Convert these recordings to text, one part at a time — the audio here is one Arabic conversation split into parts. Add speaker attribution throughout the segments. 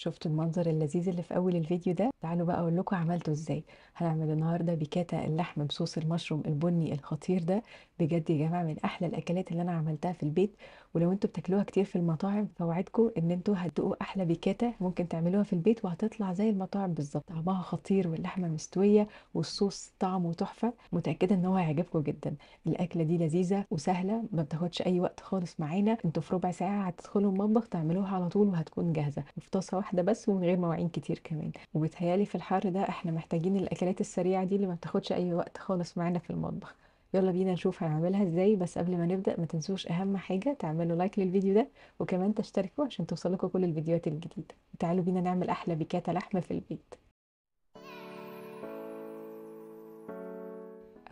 Speaker 1: شفتوا المنظر اللذيذ اللي في اول الفيديو ده تعالوا بقى اقول لكم عملته ازاي هنعمل النهارده بيكاتا اللحم بصوص المشروم البني الخطير ده بجد يا جماعه من احلى الاكلات اللي انا عملتها في البيت ولو انتوا بتاكلوها كتير في المطاعم فوعدكم ان انتوا هتدوقوا احلى بيكاتا ممكن تعملوها في البيت وهتطلع زي المطاعم بالظبط طعمها خطير واللحمه مستويه والصوص طعمه تحفه متاكده ان هو هيعجبكم جدا الاكله دي لذيذه وسهله ما بتاخدش اي وقت خالص معانا انتوا في ربع ساعه هتدخلوا المطبخ تعملوها على طول وهتكون جاهزه في طاسه واحده بس ومن غير مواعين كتير كمان وبتهيالي في الحر ده احنا محتاجين الاكلات السريعه دي اللي ما بتاخدش اي وقت خالص معانا في المطبخ يلا بينا نشوف هنعملها ازاي بس قبل ما نبدا ما تنسوش اهم حاجه تعملوا لايك للفيديو ده وكمان تشتركوا عشان توصلكوا كل الفيديوهات الجديده وتعالوا بينا نعمل احلى بيكاتا لحمه في البيت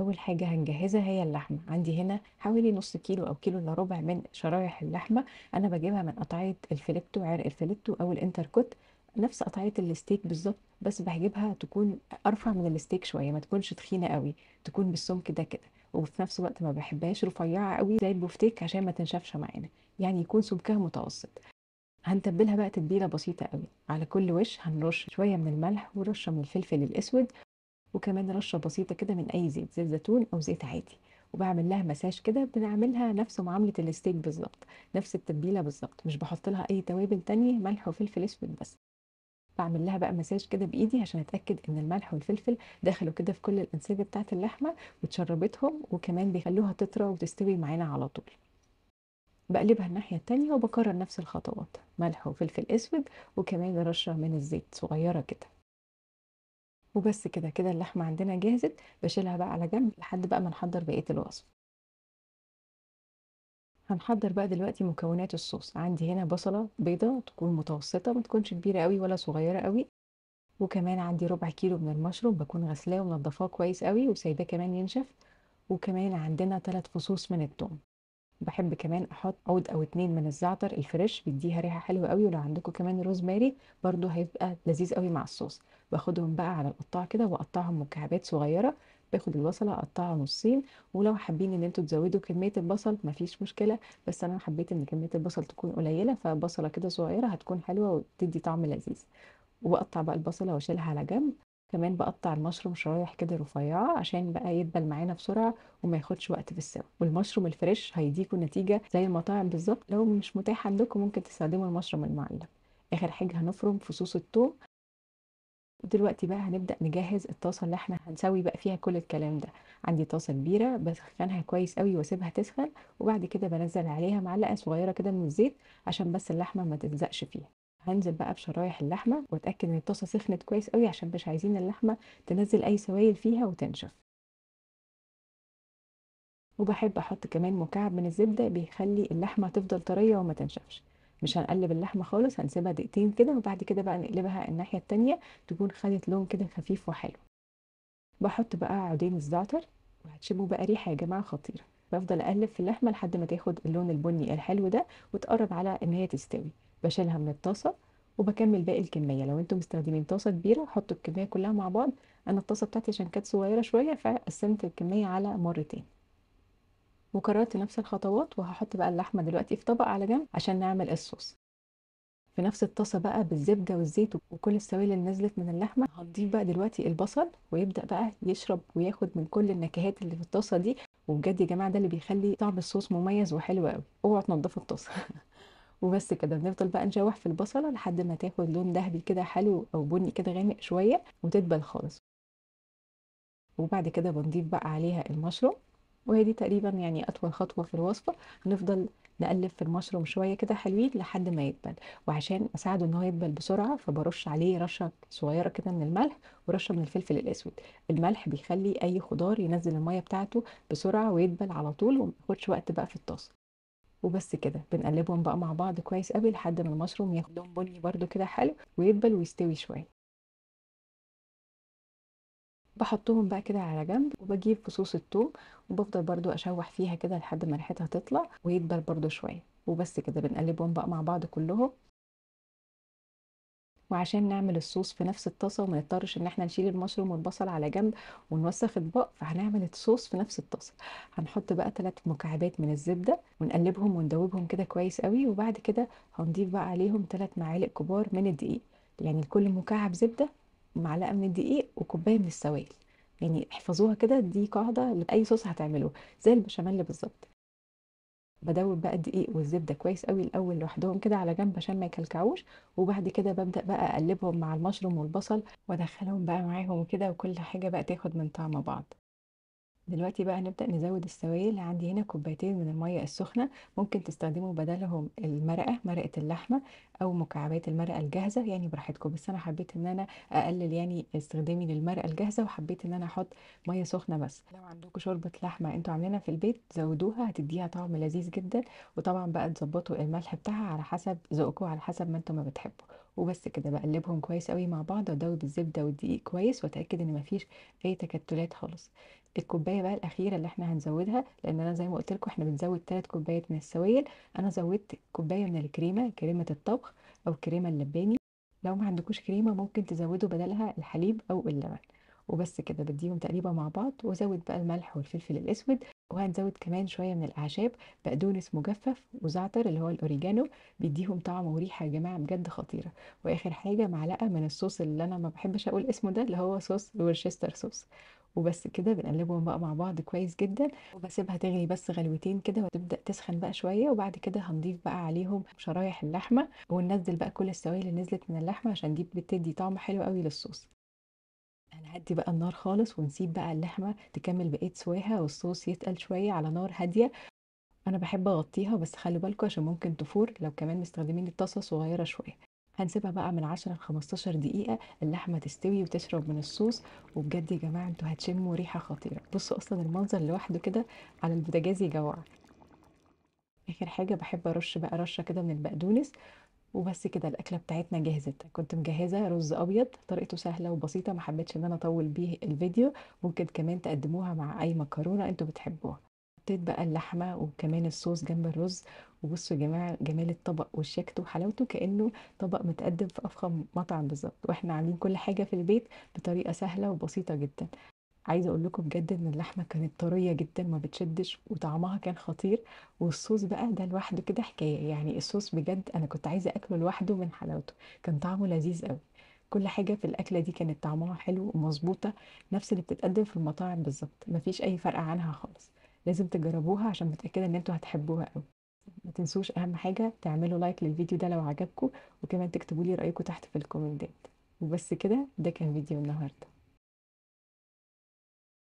Speaker 1: أول حاجة هنجهزها هي اللحمة، عندي هنا حوالي نص كيلو أو كيلو إلا ربع من شرايح اللحمة، أنا بجيبها من قطعية الفليبتو عرق الفليبتو أو الإنتركوت، نفس قطعية الستيك بالظبط بس بجيبها تكون أرفع من الستيك شوية ما تكونش تخينة قوي، تكون بالسمك ده كده، وفي نفس الوقت ما بحبهاش رفيعة قوي زي البوفتيك عشان ما تنشفش معانا، يعني يكون سمكها متوسط. هنتبلها بقى تتبيلة بسيطة قوي، على كل وش هنرش شوية من الملح ورشة من الفلفل الأسود وكمان رشه بسيطه كده من اي زيت زيت زيتون او زيت عادي وبعمل لها مساج كده بنعملها نفس معامله الستيك بالظبط نفس التتبيله بالظبط مش بحط لها اي توابل تانية ملح وفلفل اسود بس بعمل لها بقى مساج كده بايدي عشان اتاكد ان الملح والفلفل دخلوا كده في كل الانسجه بتاعه اللحمه وتشربتهم وكمان بيخلوها تطرى وتستوي معانا على طول بقلبها الناحية التانية وبكرر نفس الخطوات ملح وفلفل أسود وكمان رشة من الزيت صغيرة كده وبس كده كده اللحمة عندنا جاهزة بشيلها بقى على جنب لحد بقى ما نحضر بقية الوصفة هنحضر بقى دلوقتي مكونات الصوص عندي هنا بصلة بيضة تكون متوسطة ما تكونش كبيرة قوي ولا صغيرة قوي وكمان عندي ربع كيلو من المشروم بكون غسلاه ومنضفاه كويس قوي وسايباه كمان ينشف وكمان عندنا ثلاث فصوص من الثوم بحب كمان احط عود او اتنين من الزعتر الفريش بيديها ريحه حلوه قوي ولو عندكم كمان روزماري برده هيبقى لذيذ قوي مع الصوص باخدهم بقى على القطاع كده واقطعهم مكعبات صغيره باخد البصله اقطعها نصين ولو حابين ان انتوا تزودوا كميه البصل مفيش مشكله بس انا حبيت ان كميه البصل تكون قليله فبصله كده صغيره هتكون حلوه وتدي طعم لذيذ وبقطع بقى البصله واشيلها على جنب كمان بقطع المشروم شرايح كده رفيعه عشان بقى يدبل معانا بسرعه وما ياخدش وقت في السوا والمشروم الفريش هيديكوا نتيجه زي المطاعم بالظبط لو مش متاح عندكم ممكن تستخدموا المشروم المعلب اخر حاجه هنفرم فصوص الثوم ودلوقتي بقى هنبدأ نجهز الطاسة اللي احنا هنسوي بقى فيها كل الكلام ده عندي طاسة كبيرة بسخنها كويس قوي واسيبها تسخن وبعد كده بنزل عليها معلقة صغيرة كده من الزيت عشان بس اللحمة ما تلزقش فيها هنزل بقى بشرايح اللحمة واتأكد ان الطاسة سخنت كويس قوي عشان مش عايزين اللحمة تنزل اي سوائل فيها وتنشف وبحب احط كمان مكعب من الزبدة بيخلي اللحمة تفضل طرية وما تنشفش مش هنقلب اللحمه خالص هنسيبها دقيقتين كده وبعد كده بقى نقلبها الناحيه التانية تكون خدت لون كده خفيف وحلو بحط بقى عودين الزعتر وهتشموا بقى ريحه يا جماعه خطيره بفضل اقلب في اللحمه لحد ما تاخد اللون البني الحلو ده وتقرب على ان هي تستوي بشيلها من الطاسه وبكمل باقي الكميه لو انتم مستخدمين طاسه كبيره حطوا الكميه كلها مع بعض انا الطاسه بتاعتي عشان كانت صغيره شويه فقسمت الكميه على مرتين وكررت نفس الخطوات وهحط بقى اللحمة دلوقتي في طبق على جنب عشان نعمل الصوص في نفس الطاسة بقى بالزبدة والزيت وكل السوائل اللي نزلت من اللحمة هنضيف بقى دلوقتي البصل ويبدأ بقى يشرب وياخد من كل النكهات اللي في الطاسة دي وبجد يا جماعة ده اللي بيخلي طعم الصوص مميز وحلو قوي اوعوا تنضفوا الطاسة وبس كده بنفضل بقى نشوح في البصلة لحد ما تاخد لون ذهبي كده حلو او بني كده غامق شوية وتدبل خالص وبعد كده بنضيف بقى عليها المشروم وهي دي تقريبا يعني أطول خطوة في الوصفة هنفضل نقلب في المشروم شوية كده حلوين لحد ما يدبل وعشان أساعده إن هو يدبل بسرعة فبرش عليه رشة صغيرة كده من الملح ورشة من الفلفل الأسود الملح بيخلي أي خضار ينزل المية بتاعته بسرعة ويدبل على طول ياخدش وقت بقى في الطاسة وبس كده بنقلبهم بقى مع بعض كويس قوي لحد ما المشروم ياخد لون بني برده كده حلو ويدبل ويستوي شويه بحطهم بقى كده على جنب وبجيب فصوص الثوم وبفضل برضو اشوح فيها كده لحد ما ريحتها تطلع ويدبل برضو شويه وبس كده بنقلبهم بقى مع بعض كلهم وعشان نعمل الصوص في نفس الطاسه وما نضطرش ان احنا نشيل المشروم والبصل على جنب ونوسخ اطباق فهنعمل الصوص في نفس الطاسه هنحط بقى ثلاث مكعبات من الزبده ونقلبهم وندوبهم كده كويس قوي وبعد كده هنضيف بقى عليهم ثلاث معالق كبار من الدقيق يعني لكل مكعب زبده معلقه من الدقيق وكوبايه من السوائل يعني احفظوها كده دي قاعده لاي صوص هتعملوه زي البشاميل بالظبط بدوب بقى الدقيق والزبده كويس قوي الاول لوحدهم كده على جنب عشان ما يكلكعوش وبعد كده ببدا بقى اقلبهم مع المشروم والبصل وادخلهم بقى معاهم كده وكل حاجه بقى تاخد من طعم بعض دلوقتي بقى هنبدأ نزود السوائل عندي هنا كوبايتين من المية السخنة ممكن تستخدموا بدلهم المرقة مرقة اللحمة أو مكعبات المرقة الجاهزة يعني براحتكم بس أنا حبيت إن أنا أقلل يعني استخدامي للمرقة الجاهزة وحبيت إن أنا أحط مية سخنة بس لو عندكم شوربة لحمة أنتوا عاملينها في البيت زودوها هتديها طعم لذيذ جدا وطبعا بقى تظبطوا الملح بتاعها على حسب ذوقكم على حسب ما أنتوا ما بتحبوا وبس كده بقلبهم كويس قوي مع بعض وادوب الزبدة والدقيق كويس وأتأكد إن مفيش أي تكتلات خالص الكوبايه بقى الاخيره اللي احنا هنزودها لان انا زي ما قلت لكم احنا بنزود ثلاث كوبايات من السوائل انا زودت كوبايه من الكريمه كريمه الطبخ او كريمه اللباني لو ما عندكوش كريمه ممكن تزودوا بدلها الحليب او اللبن وبس كده بديهم تقريبا مع بعض وزود بقى الملح والفلفل الاسود وهنزود كمان شويه من الاعشاب بقدونس مجفف وزعتر اللي هو الاوريجانو بيديهم طعم وريحه يا جماعه بجد خطيره واخر حاجه معلقه من الصوص اللي انا ما بحبش اقول اسمه ده اللي هو صوص الورشستر صوص وبس كده بنقلبهم بقى مع بعض كويس جدا وبسيبها تغلي بس غلوتين كده وتبدا تسخن بقى شويه وبعد كده هنضيف بقى عليهم شرايح اللحمه وننزل بقى كل السوائل اللي نزلت من اللحمه عشان دي بتدي طعم حلو قوي للصوص هنهدي بقى النار خالص ونسيب بقى اللحمه تكمل بقيه سواها والصوص يتقل شويه على نار هاديه انا بحب اغطيها بس خلوا بالكم عشان ممكن تفور لو كمان مستخدمين الطاسه صغيره شويه هنسيبها بقى من 10 ل 15 دقيقة اللحمة تستوي وتشرب من الصوص وبجد يا جماعة انتوا هتشموا ريحة خطيرة بصوا أصلا المنظر لوحده كده على البوتاجاز يجوع آخر حاجة بحب أرش بقى رشة كده من البقدونس وبس كده الاكله بتاعتنا جهزت كنت مجهزه رز ابيض طريقته سهله وبسيطه ما حبيتش ان انا اطول بيه الفيديو ممكن كمان تقدموها مع اي مكرونه انتوا بتحبوها حطيت بقى اللحمه وكمان الصوص جنب الرز وبصوا يا جماعه جمال الطبق وشياكته وحلاوته كانه طبق متقدم في افخم مطعم بالظبط واحنا عاملين كل حاجه في البيت بطريقه سهله وبسيطه جدا عايزه اقول لكم بجد ان اللحمه كانت طريه جدا ما بتشدش وطعمها كان خطير والصوص بقى ده لوحده كده حكايه يعني الصوص بجد انا كنت عايزه اكله لوحده من حلاوته كان طعمه لذيذ قوي كل حاجه في الاكله دي كانت طعمها حلو ومظبوطه نفس اللي بتتقدم في المطاعم بالظبط مفيش اي فرق عنها خالص لازم تجربوها عشان متاكده ان انتوا هتحبوها قوي ما تنسوش اهم حاجه تعملوا لايك للفيديو ده لو عجبكم وكمان تكتبوا لي رايكم تحت في الكومنتات وبس كده ده كان فيديو النهارده